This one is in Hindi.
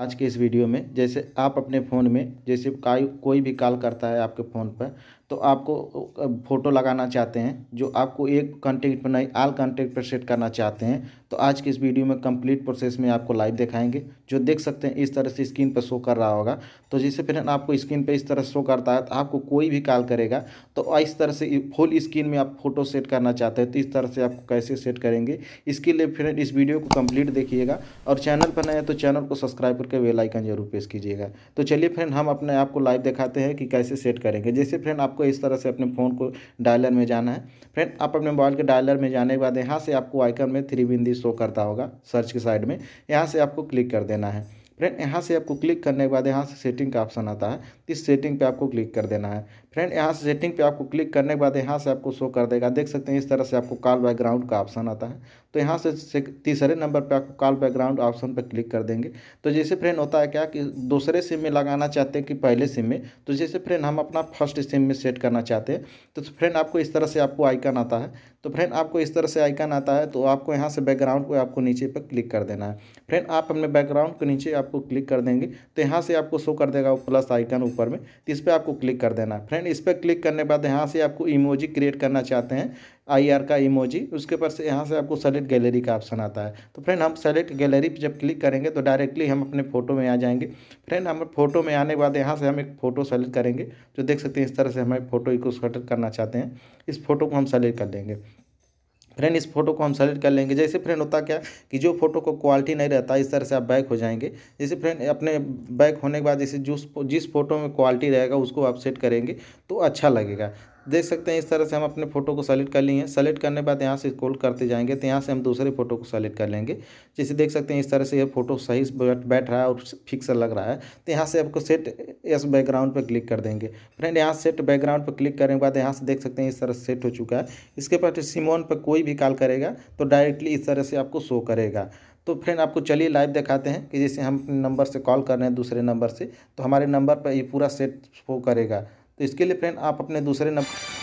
आज के इस वीडियो में जैसे आप अपने फ़ोन में जैसे काई कोई भी कॉल करता है आपके फ़ोन पर तो आपको फ़ोटो लगाना चाहते हैं जो आपको एक कॉन्टेक्ट पर नहीं आल कॉन्टेक्ट पर सेट करना चाहते हैं तो आज के इस वीडियो में कंप्लीट प्रोसेस में आपको लाइव दिखाएंगे जो देख सकते हैं इस तरह से स्क्रीन पर शो कर रहा होगा तो जैसे फ्रेंड आपको स्क्रीन पर इस तरह शो करता है तो आपको कोई भी कॉल करेगा तो इस तरह से फुल स्क्रीन में आप फोटो सेट करना चाहते हैं तो इस तरह से आपको कैसे सेट करेंगे इसके लिए फ्रेंड इस वीडियो को कम्प्लीट देखिएगा और चैनल पर नए तो चैनल को सब्सक्राइब करके वेलाइकन जरूर प्रेस कीजिएगा तो चलिए फ्रेंड हम अपने आप को लाइव दिखाते हैं कि कैसे सेट करेंगे जैसे फ्रेंड आपको इस तरह से अपने फ़ोन को डायलर में जाना है फ्रेंड आप अपने मोबाइल के डायलर में जाने के बाद यहाँ से आपको आइकन में थ्री बिंदी भी शो करता होगा सर्च के साइड में यहाँ से आपको क्लिक कर देना है फ्रेंड यहाँ से आपको क्लिक करने के बाद यहाँ से सेटिंग का ऑप्शन आता है इस सेटिंग पे आपको क्लिक कर देना है फ्रेंड यहाँ से सेटिंग पे आपको क्लिक करने के बाद यहाँ से आपको शो कर देगा देख सकते हैं इस तरह से आपको कॉल बैकग्राउंड का ऑप्शन आता है तो यहाँ से तीसरे नंबर पर आपको कॉल बैकग्राउंड ऑप्शन पर क्लिक कर देंगे तो जैसे फ्रेंड होता है क्या कि दूसरे सिम में लगाना चाहते हैं कि पहले सिम में तो जैसे फ्रेंड हम अपना फर्स्ट सिम में सेट करना चाहते हैं तो फ्रेंड आपको इस तरह से आपको आइकन आता है तो फ्रेंड आपको इस तरह से आइकन आता है तो आपको यहाँ से बैकग्राउंड को आपको नीचे पर क्लिक कर देना है फ्रेंड आप अपने बैकग्राउंड को नीचे आपको क्लिक कर देंगे तो यहाँ से आपको शो कर देगा प्लस आइकन ऊपर में तो इस पर आपको क्लिक कर देना है फ्रेंड इस पर क्लिक करने के बाद यहाँ से आपको इमोजी क्रिएट करना चाहते हैं आई आर का इमोजी उसके ऊपर से यहाँ से आपको सेलेक्ट गैलरी का ऑप्शन आता है तो फ्रेंड हम सेलेक्ट गैलरी पर जब क्लिक करेंगे तो डायरेक्टली हम अपने फ़ोटो में आ जाएंगे फ्रेंड हम फोटो में आने के बाद यहाँ से हम एक फ़ोटो सेलेक्ट करेंगे जो देख सकते हैं इस तरह से हमें फ़ोटो को सेलेक्ट करना चाहते हैं इस फोटो को हम सेलेक्ट कर लेंगे फ्रेंड इस फोटो को हम सेलेक्ट कर लेंगे जैसे फ्रेंड होता क्या कि जो फोटो को क्वालिटी नहीं रहता इस तरह से आप बैक हो जाएंगे जैसे फ्रेंड अपने बैक होने के बाद जैसे जिस जिस फोटो में क्वालिटी रहेगा उसको आप सेट करेंगे तो अच्छा लगेगा देख सकते हैं इस तरह से हम अपने फ़ोटो को सेलेक्ट कर लिए हैं सेलेक्ट करने के बाद यहाँ से स्क्रॉल करते जाएंगे तो यहाँ से हम दूसरे फ़ोटो को सेलेक्ट कर लेंगे जैसे देख सकते हैं इस तरह से यह फ़ोटो सही बैठ रहा है और फिक्स लग रहा है तो यहाँ से आपको सेट एस बैकग्राउंड पर क्लिक कर देंगे फ्रेंड यहाँ सेट बैकग्राउंड पर क्लिक करने के बाद यहाँ से देख सकते हैं इस तरह सेट हो चुका है इसके बाद सिमोन पर कोई भी कॉल करेगा तो डायरेक्टली इस तरह से आपको शो करेगा तो फ्रेंड आपको चलिए लाइव दिखाते हैं कि जैसे हम नंबर से कॉल कर रहे हैं दूसरे नंबर से तो हमारे नंबर पर ये पूरा सेट शो करेगा तो इसके लिए फ्रेंड आप अपने दूसरे नंबर